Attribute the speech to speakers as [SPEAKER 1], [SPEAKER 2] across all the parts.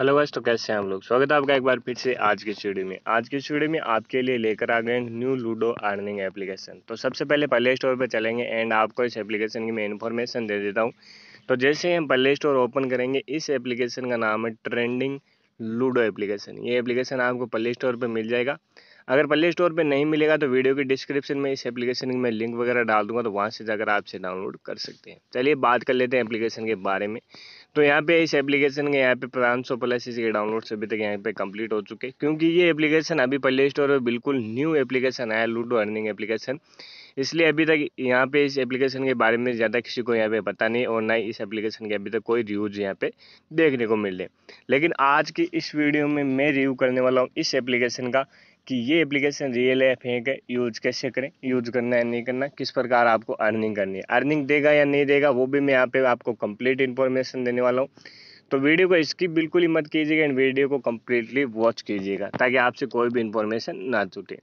[SPEAKER 1] hello vice तो कैसे हैं हम लोग स्वागत है आपका एक बार फिर से आज की स्टूडियो में आज की स्टूडियो में आपके लिए लेकर आ गए न्यू लूडो अर्निंग एप्लीकेशन तो सबसे पहले प्ले स्टोर पर चलेंगे एंड आपको इस एप्लीकेशन की मैं इन्फॉर्मेशन दे देता हूँ तो जैसे हम प्ले स्टोर ओपन करेंगे इस एप्लीकेशन का नाम है ट्रेंडिंग लूडो एप्लीकेशन ये एप्लीकेशन आपको प्ले स्टोर पर मिल जाएगा अगर प्ले स्टोर पर नहीं मिलेगा तो वीडियो की डिस्क्रिप्शन में इस एप्लीकेशन की मैं लिंक वगैरह डाल दूंगा तो वहाँ से जाकर आपसे डाउनलोड कर सकते हैं चलिए बात कर लेते हैं एप्लीकेशन के बारे में तो यहाँ पे इस एप्लीकेशन के यहाँ पे पाँच सौ प्लस इसके डाउनलोड्स अभी तक यहाँ पे कंप्लीट हो चुके हैं क्योंकि ये एप्लीकेशन अभी प्ले स्टोर में बिल्कुल न्यू एप्लीकेशन आया लूडो अर्निंग एप्लीकेशन इसलिए अभी तक यहाँ पे इस एप्लीकेशन के बारे में ज़्यादा किसी को यहाँ पे पता नहीं और ना ही इस एप्लीकेशन के अभी तक कोई रिव्यूज यहाँ पे देखने को मिल रहे लेकिन आज की इस वीडियो में मैं रिव्यू करने वाला हूँ इस एप्लीकेशन का कि ये एप्लीकेशन रियल है फेंक है यूज कैसे करें यूज करना है नहीं करना किस प्रकार आपको अर्निंग करनी है अर्निंग देगा या नहीं देगा वो भी मैं यहाँ पे आपको कंप्लीट इन्फॉर्मेशन देने वाला हूँ तो वीडियो को स्किप बिल्कुल ही मत कीजिएगा एंड वीडियो को कम्प्लीटली वॉच कीजिएगा ताकि आपसे कोई भी इन्फॉर्मेशन ना छूटे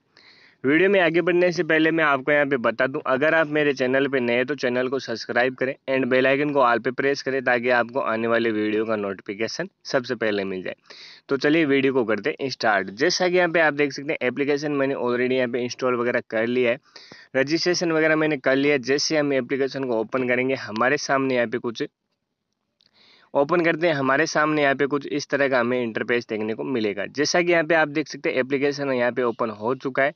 [SPEAKER 1] वीडियो में आगे बढ़ने से पहले मैं आपको यहाँ पे बता दूँ अगर आप मेरे चैनल पे नए हैं तो चैनल को सब्सक्राइब करें एंड बेल आइकन को ऑल पे प्रेस करें ताकि आपको आने वाले वीडियो का नोटिफिकेशन सबसे पहले मिल जाए तो चलिए वीडियो को करते हैं स्टार्ट जैसा कि यहाँ पे आप देख सकते हैं एप्लीकेशन मैंने ऑलरेडी यहाँ पे इंस्टॉल वगैरह कर लिया है रजिस्ट्रेशन वगैरह मैंने कर लिया जैसे हम एप्लीकेशन को ओपन करेंगे हमारे सामने यहाँ पे कुछ ओपन करते हैं हमारे सामने यहाँ पे कुछ इस तरह का हमें इंटरफेस देखने को मिलेगा जैसा कि यहाँ पे आप देख सकते हैं एप्लीकेशन यहाँ पे ओपन हो चुका है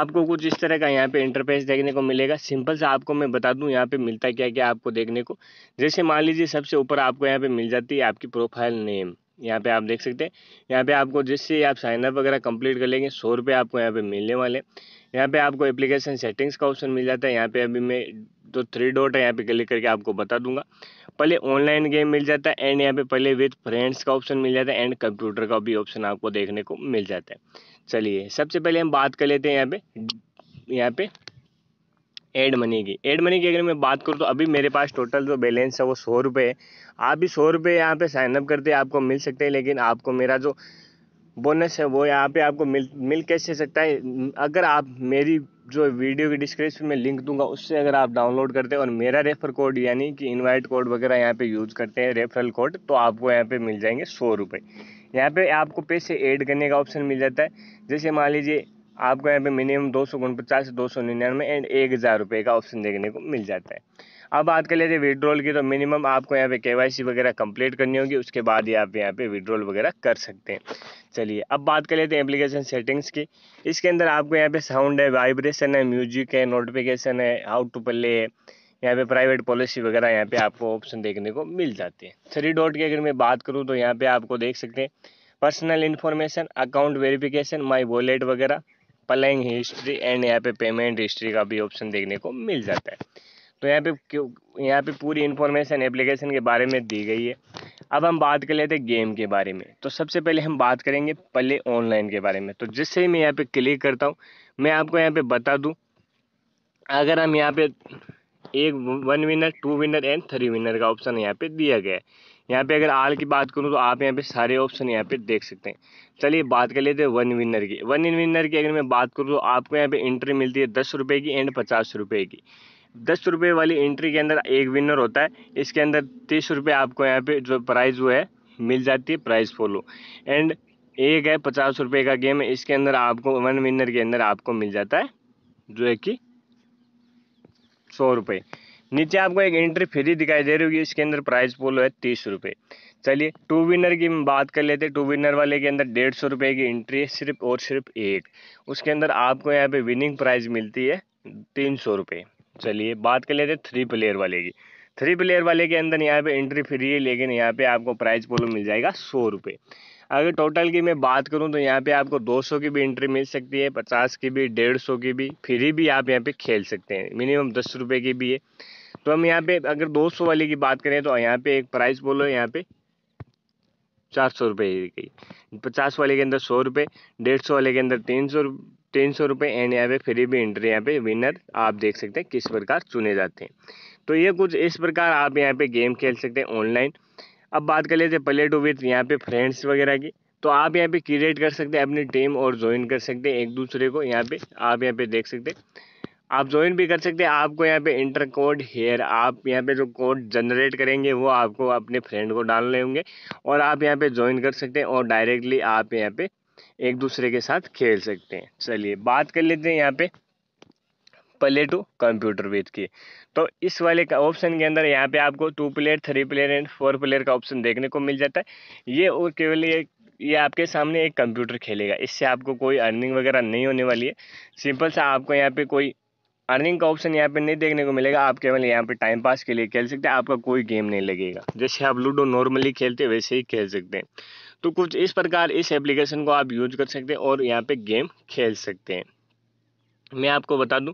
[SPEAKER 1] आपको कुछ इस तरह का यहाँ पे इंटरफेस देखने को मिलेगा सिंपल सा आपको मैं बता दूँ यहाँ पे मिलता क्या क्या आपको देखने को जैसे मान लीजिए सबसे ऊपर आपको यहाँ पे मिल जाती है आपकी प्रोफाइल नेम यहाँ पे आप देख सकते हैं यहाँ पे आपको जिससे आप साइनअप वगैरह कंप्लीट कर लेंगे सौ रुपये आपको यहाँ पे मिलने वाले हैं यहाँ पे आपको एप्लीकेशन सेटिंग्स का ऑप्शन मिल जाता है यहाँ पे अभी मैं तो थ्री डॉट है यहाँ पे क्लिक करके आपको बता दूंगा पहले ऑनलाइन गेम मिल जाता है एंड यहाँ पे पहले विथ फ्रेंड्स का ऑप्शन मिल जाता है एंड कंप्यूटर का भी ऑप्शन आपको देखने को मिल जाता है चलिए सबसे पहले हम बात कर लेते हैं यहाँ पे यहाँ पे एड मनी की एड मनी की अगर मैं बात करूँ तो अभी मेरे पास टोटल जो बैलेंस है वो सौ रुपये है आप भी सौ रुपये यहाँ पर साइनअप करते आपको मिल सकते हैं लेकिन आपको मेरा जो बोनस है वो यहाँ पे आपको मिल मिल कैसे सकता है अगर आप मेरी जो वीडियो की डिस्क्रिप्शन में लिंक दूंगा उससे अगर आप डाउनलोड करते हैं और मेरा रेफर कोड यानी कि इनवाइट कोड वगैरह यहाँ पे यूज़ करते हैं रेफरल कोड तो आपको यहाँ पे मिल जाएंगे सौ रुपये यहाँ पे आपको पैसे ऐड करने का ऑप्शन मिल जाता है जैसे मान लीजिए आपको यहाँ पे मिनिमम दो सौ उनपचास से दो सौ निन्यानवे एंड एक हज़ार रुपये का ऑप्शन देखने को मिल जाता है अब बात कर लेते हैं विड्रॉल की तो मिनिमम आपको यहाँ पे केवाईसी वगैरह कंप्लीट करनी होगी उसके बाद ही आप यहाँ पे विड्रॉल वगैरह कर सकते हैं चलिए अब बात कर लेते हैं एप्लीकेशन सेटिंग्स की इसके अंदर आपको यहाँ पे साउंड है वाइब्रेशन है म्यूजिक है नोटिफिकेशन है हाउ टू प्ले है यहाँ पे प्राइवेट पॉलिसी वगैरह यहाँ पे आपको ऑप्शन देखने को मिल जाते हैं थ्री डॉट की अगर मैं बात करूँ तो यहाँ पे आपको देख सकते हैं personal information account verification my wallet वगैरह पलंग हिस्ट्री एंड यहाँ पे पेमेंट हिस्ट्री का भी ऑप्शन देखने को मिल जाता है तो यहाँ पे क्यों यहाँ पे पूरी इन्फॉर्मेशन एप्लीकेशन के बारे में दी गई है अब हम बात कर लेते हैं गेम के बारे में तो सबसे पहले हम बात करेंगे प्ले ऑनलाइन के बारे में तो जिससे ही मैं यहाँ पे क्लिक करता हूँ मैं आपको यहाँ पे बता दूँ अगर हम यहाँ पे एक one winner two winner and three winner का ऑप्शन यहाँ पे दिया गया है यहाँ पे अगर आल की बात करूँ तो आप यहाँ पे सारे ऑप्शन यहाँ पे देख सकते हैं चलिए बात कर लेते हैं वन विनर की वन इन विनर की अगर मैं बात करूँ तो आपको यहाँ पे एंट्री मिलती है दस रुपये की एंड पचास रुपये की दस रुपये वाली एंट्री के अंदर एक विनर होता है इसके अंदर तीस रुपये आपको यहाँ पे जो प्राइज़ वो है मिल जाती है प्राइज़ फॉलो एंड एक है पचास रुपये का गेम है इसके अंदर आपको वन विनर के अंदर आपको मिल जाता है जो है कि सौ रुपये नीचे आपको एक एंट्री फ्री दिखाई दे रही होगी इसके अंदर प्राइस पोल है तीस रुपये चलिए टू विनर की बात कर लेते हैं टू विनर वाले के अंदर डेढ़ सौ रुपये की एंट्री है सिर्फ और सिर्फ एक उसके अंदर आपको यहाँ पे विनिंग प्राइस मिलती है तीन सौ रुपये चलिए बात कर लेते हैं थ्री प्लेयर वाले की थ्री प्लेयर वाले के अंदर यहाँ पे एंट्री फ्री है लेकिन यहाँ पे आपको प्राइज पोलो मिल जाएगा सौ रुपये अगर टोटल की मैं बात करूं तो यहाँ पे आपको 200 की भी एंट्री मिल सकती है 50 की भी 150 की भी फ्री भी आप यहाँ पे खेल सकते हैं मिनिमम दस रुपये की भी है तो हम यहाँ पे अगर 200 वाली की बात करें तो यहाँ पे एक प्राइस बोलो यहाँ पे चार सौ रुपये की पचास वाले के अंदर सौ रुपये डेढ़ सौ वाले के अंदर तीन सौ तीन सौ रुपये एंड यहाँ पे फ्री भी एंट्री यहाँ पे विनर आप देख सकते हैं किस प्रकार चुने जाते हैं तो ये कुछ इस प्रकार आप यहाँ पे गेम खेल सकते हैं ऑनलाइन अब बात कर लेते हैं प्ले टू विथ यहाँ पे फ्रेंड्स वगैरह की तो आप यहाँ पे क्रिएट कर सकते हैं अपनी टीम और ज्वाइन कर सकते हैं एक दूसरे को यहाँ पे आप यहाँ पे देख सकते हैं आप ज्वाइन भी कर सकते हैं आपको यहाँ पे इंटर कोड हेयर आप यहाँ पे जो कोड जनरेट करेंगे वो आपको अपने फ्रेंड को डालने होंगे और आप यहाँ पे ज्वाइन कर सकते हैं और डायरेक्टली आप यहाँ पे एक दूसरे के साथ खेल सकते हैं चलिए बात कर लेते हैं यहाँ पे प्लेट टू कंप्यूटर विथ की तो इस वाले का ऑप्शन के अंदर यहाँ पे आपको two player three player and four player का ऑप्शन देखने को मिल जाता है ये और केवल ये ये आपके सामने एक कंप्यूटर खेलेगा इससे आपको कोई अर्निंग वगैरह नहीं होने वाली है सिंपल सा आपको यहाँ पे कोई अर्निंग का ऑप्शन यहाँ पे नहीं देखने को मिलेगा आप केवल यहाँ पे टाइम पास के लिए खेल सकते हैं आपका कोई गेम नहीं लगेगा जैसे आप लूडो नॉर्मली खेलते वैसे ही खेल सकते हैं तो कुछ इस प्रकार इस एप्लीकेशन को आप यूज कर सकते हैं और यहाँ पे गेम खेल सकते हैं मैं आपको बता दूं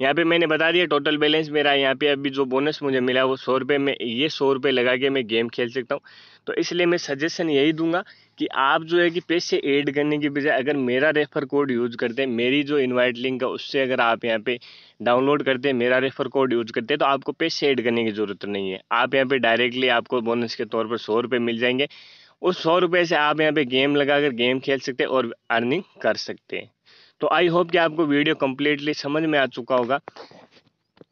[SPEAKER 1] यहाँ पे मैंने बता दिया टोटल बैलेंस मेरा यहाँ पे अभी जो बोनस मुझे मिला वो सौ रुपये में ये सौ रुपये लगा के मैं गेम खेल सकता हूँ तो इसलिए मैं सजेशन यही दूंगा कि आप जो है कि पैसे ऐड करने की बजाय अगर मेरा रेफर कोड यूज़ करते हैं मेरी जो इनवाइट लिंक है उससे अगर आप यहाँ पे डाउनलोड करते हैं मेरा रेफर कोड यूज करते हैं तो आपको पैसे ऐड करने की ज़रूरत नहीं है आप यहाँ पे डायरेक्टली आपको बोनस के तौर पर सौ रुपये मिल जाएंगे उस सौ रुपये से आप यहाँ पे गेम कर गेम खेल सकते हैं और अर्निंग कर सकते हैं तो आई होप कि आपको वीडियो कम्प्लीटली समझ में आ चुका होगा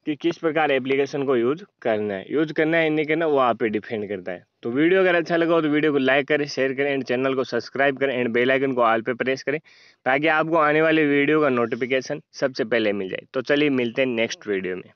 [SPEAKER 1] कि किस प्रकार एप्लीकेशन को यूज़ करना है यूज़ करना है नहीं करना वो आप पे डिपेंड करता है तो वीडियो अगर अच्छा लगा हो तो वीडियो को लाइक करें शेयर करें एंड चैनल को सब्सक्राइब करें एंड बेल आइकन को ऑल पे प्रेस करें ताकि आपको आने वाले वीडियो का नोटिफिकेशन सबसे पहले मिल जाए तो चलिए मिलते हैं नेक्स्ट वीडियो में